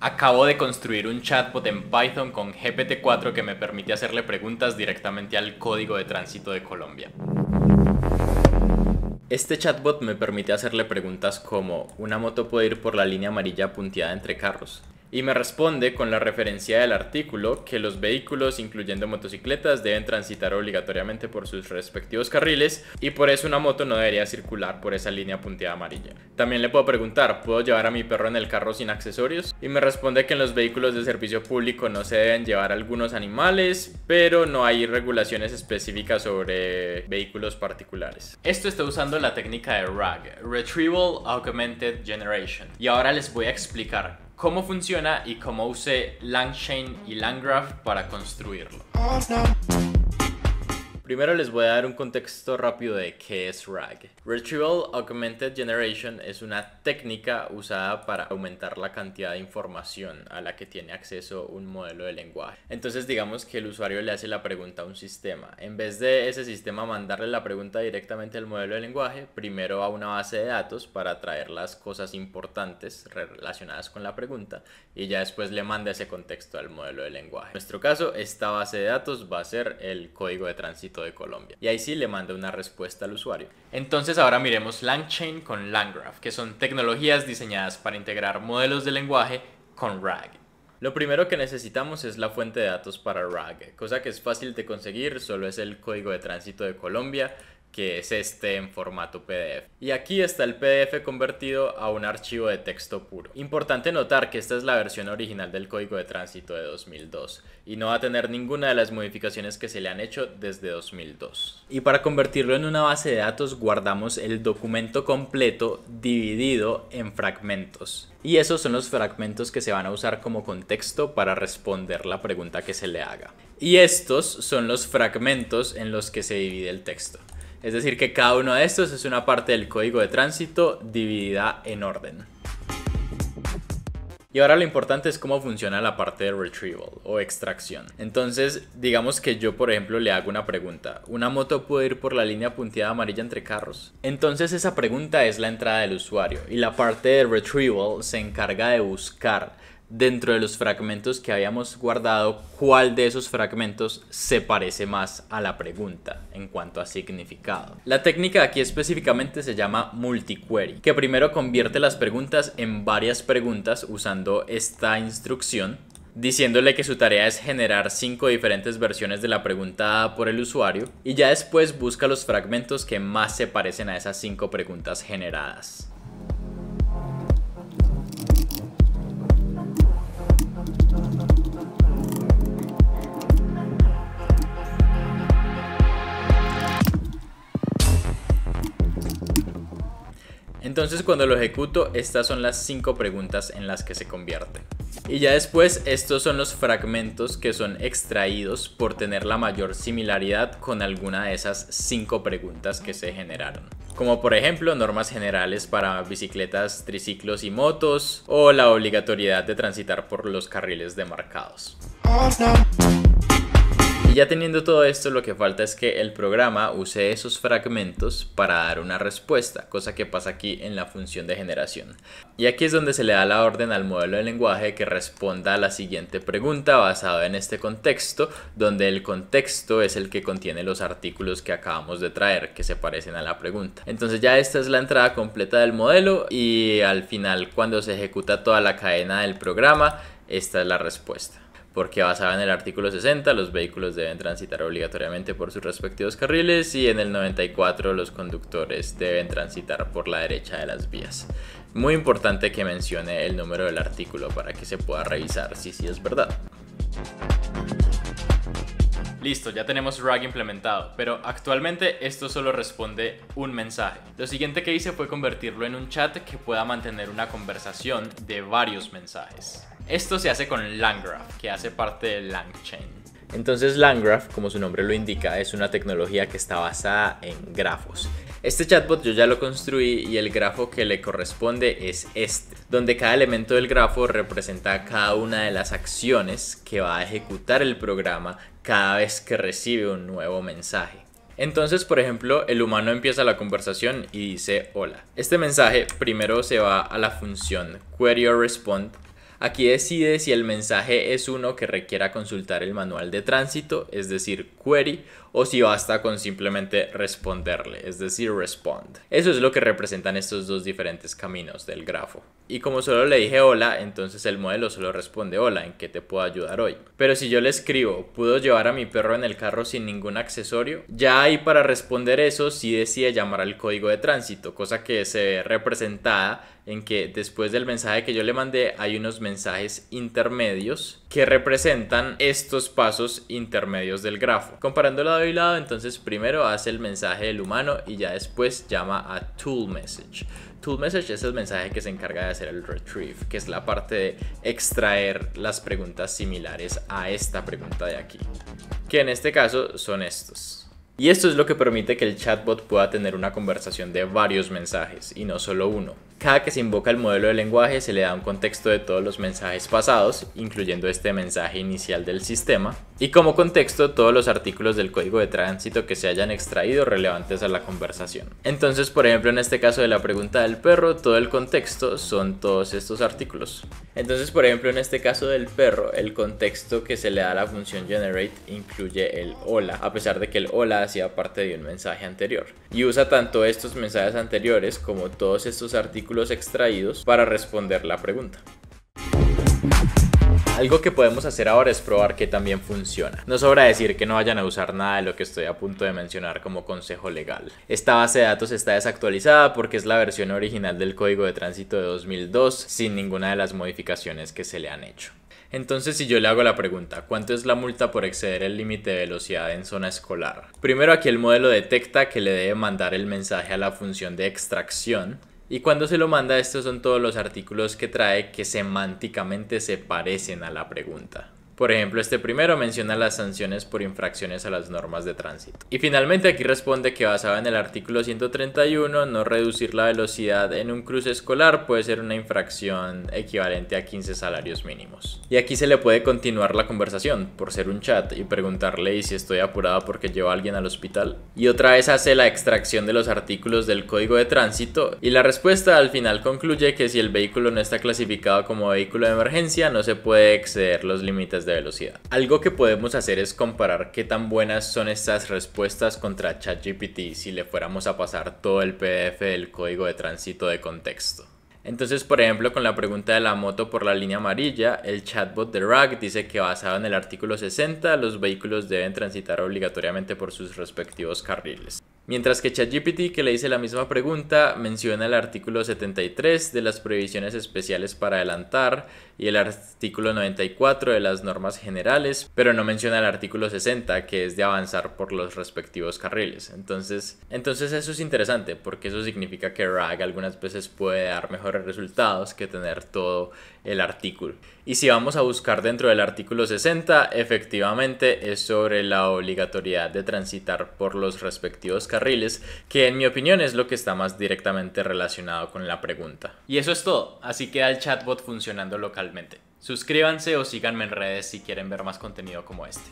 Acabo de construir un chatbot en Python con GPT-4 que me permite hacerle preguntas directamente al código de tránsito de Colombia. Este chatbot me permite hacerle preguntas como ¿una moto puede ir por la línea amarilla punteada entre carros? y me responde con la referencia del artículo que los vehículos, incluyendo motocicletas, deben transitar obligatoriamente por sus respectivos carriles y por eso una moto no debería circular por esa línea punteada amarilla. También le puedo preguntar, ¿puedo llevar a mi perro en el carro sin accesorios? Y me responde que en los vehículos de servicio público no se deben llevar algunos animales, pero no hay regulaciones específicas sobre vehículos particulares. Esto está usando la técnica de RAG, Retrieval Augmented Generation. Y ahora les voy a explicar cómo funciona y cómo usé Langchain y Langgraph para construirlo. Primero les voy a dar un contexto rápido de qué es RAG. Retrieval Augmented Generation es una técnica usada para aumentar la cantidad de información a la que tiene acceso un modelo de lenguaje. Entonces digamos que el usuario le hace la pregunta a un sistema. En vez de ese sistema mandarle la pregunta directamente al modelo de lenguaje, primero a una base de datos para traer las cosas importantes relacionadas con la pregunta y ya después le manda ese contexto al modelo de lenguaje. En nuestro caso, esta base de datos va a ser el código de tránsito de Colombia. Y ahí sí le manda una respuesta al usuario. Entonces ahora miremos LangChain con LangGraph, que son tecnologías diseñadas para integrar modelos de lenguaje con RAG. Lo primero que necesitamos es la fuente de datos para RAG, cosa que es fácil de conseguir, solo es el código de tránsito de Colombia que es este en formato PDF. Y aquí está el PDF convertido a un archivo de texto puro. Importante notar que esta es la versión original del Código de Tránsito de 2002 y no va a tener ninguna de las modificaciones que se le han hecho desde 2002. Y para convertirlo en una base de datos guardamos el documento completo dividido en fragmentos. Y esos son los fragmentos que se van a usar como contexto para responder la pregunta que se le haga. Y estos son los fragmentos en los que se divide el texto. Es decir, que cada uno de estos es una parte del código de tránsito dividida en orden. Y ahora lo importante es cómo funciona la parte de retrieval o extracción. Entonces, digamos que yo, por ejemplo, le hago una pregunta. ¿Una moto puede ir por la línea punteada amarilla entre carros? Entonces esa pregunta es la entrada del usuario y la parte de retrieval se encarga de buscar dentro de los fragmentos que habíamos guardado cuál de esos fragmentos se parece más a la pregunta en cuanto a significado. La técnica aquí específicamente se llama multiquery, que primero convierte las preguntas en varias preguntas usando esta instrucción diciéndole que su tarea es generar cinco diferentes versiones de la pregunta dada por el usuario y ya después busca los fragmentos que más se parecen a esas cinco preguntas generadas. Entonces cuando lo ejecuto, estas son las cinco preguntas en las que se convierte. Y ya después, estos son los fragmentos que son extraídos por tener la mayor similaridad con alguna de esas cinco preguntas que se generaron. Como por ejemplo, normas generales para bicicletas, triciclos y motos, o la obligatoriedad de transitar por los carriles demarcados ya teniendo todo esto, lo que falta es que el programa use esos fragmentos para dar una respuesta, cosa que pasa aquí en la función de generación. Y aquí es donde se le da la orden al modelo de lenguaje que responda a la siguiente pregunta basado en este contexto, donde el contexto es el que contiene los artículos que acabamos de traer, que se parecen a la pregunta. Entonces ya esta es la entrada completa del modelo y al final cuando se ejecuta toda la cadena del programa, esta es la respuesta porque basada en el artículo 60 los vehículos deben transitar obligatoriamente por sus respectivos carriles y en el 94 los conductores deben transitar por la derecha de las vías. Muy importante que mencione el número del artículo para que se pueda revisar si sí es verdad. Listo, ya tenemos RAG implementado, pero actualmente esto solo responde un mensaje. Lo siguiente que hice fue convertirlo en un chat que pueda mantener una conversación de varios mensajes. Esto se hace con LangGraph, que hace parte de LangChain. Entonces LangGraph, como su nombre lo indica, es una tecnología que está basada en grafos. Este chatbot yo ya lo construí y el grafo que le corresponde es este, donde cada elemento del grafo representa cada una de las acciones que va a ejecutar el programa cada vez que recibe un nuevo mensaje. Entonces, por ejemplo, el humano empieza la conversación y dice hola. Este mensaje primero se va a la función query or respond Aquí decide si el mensaje es uno que requiera consultar el manual de tránsito, es decir, query, o si basta con simplemente responderle, es decir, respond. Eso es lo que representan estos dos diferentes caminos del grafo. Y como solo le dije hola, entonces el modelo solo responde hola, ¿en qué te puedo ayudar hoy? Pero si yo le escribo, ¿puedo llevar a mi perro en el carro sin ningún accesorio? Ya ahí para responder eso, sí decide llamar al código de tránsito, cosa que se ve representada en que después del mensaje que yo le mandé hay unos mensajes intermedios que representan estos pasos intermedios del grafo. Comparando lado y lado, entonces primero hace el mensaje del humano y ya después llama a tool message. Tool message es el mensaje que se encarga de hacer el retrieve, que es la parte de extraer las preguntas similares a esta pregunta de aquí, que en este caso son estos. Y esto es lo que permite que el chatbot pueda tener una conversación de varios mensajes y no solo uno. Cada que se invoca el modelo de lenguaje se le da un contexto de todos los mensajes pasados, incluyendo este mensaje inicial del sistema, y como contexto todos los artículos del código de tránsito que se hayan extraído relevantes a la conversación. Entonces, por ejemplo, en este caso de la pregunta del perro, todo el contexto son todos estos artículos. Entonces, por ejemplo, en este caso del perro, el contexto que se le da a la función generate incluye el hola, a pesar de que el hola hacía parte de un mensaje anterior. Y usa tanto estos mensajes anteriores como todos estos artículos extraídos para responder la pregunta. Algo que podemos hacer ahora es probar que también funciona. No sobra decir que no vayan a usar nada de lo que estoy a punto de mencionar como consejo legal. Esta base de datos está desactualizada porque es la versión original del Código de Tránsito de 2002 sin ninguna de las modificaciones que se le han hecho. Entonces, si yo le hago la pregunta, ¿cuánto es la multa por exceder el límite de velocidad en zona escolar? Primero aquí el modelo detecta que le debe mandar el mensaje a la función de extracción, y cuando se lo manda, estos son todos los artículos que trae que semánticamente se parecen a la pregunta. Por ejemplo, este primero menciona las sanciones por infracciones a las normas de tránsito. Y finalmente aquí responde que basado en el artículo 131, no reducir la velocidad en un cruce escolar puede ser una infracción equivalente a 15 salarios mínimos. Y aquí se le puede continuar la conversación por ser un chat y preguntarle si estoy apurada porque llevo a alguien al hospital. Y otra vez hace la extracción de los artículos del código de tránsito y la respuesta al final concluye que si el vehículo no está clasificado como vehículo de emergencia no se puede exceder los límites velocidad. Algo que podemos hacer es comparar qué tan buenas son estas respuestas contra ChatGPT si le fuéramos a pasar todo el PDF del código de tránsito de contexto. Entonces, por ejemplo, con la pregunta de la moto por la línea amarilla, el chatbot de RAG dice que basado en el artículo 60, los vehículos deben transitar obligatoriamente por sus respectivos carriles. Mientras que ChatGPT, que le hice la misma pregunta, menciona el artículo 73 de las prohibiciones especiales para adelantar y el artículo 94 de las normas generales, pero no menciona el artículo 60, que es de avanzar por los respectivos carriles. Entonces, entonces eso es interesante, porque eso significa que RAG algunas veces puede dar mejores resultados que tener todo el artículo. Y si vamos a buscar dentro del artículo 60, efectivamente es sobre la obligatoriedad de transitar por los respectivos carriles, que en mi opinión es lo que está más directamente relacionado con la pregunta. Y eso es todo, así queda el chatbot funcionando localmente. Suscríbanse o síganme en redes si quieren ver más contenido como este.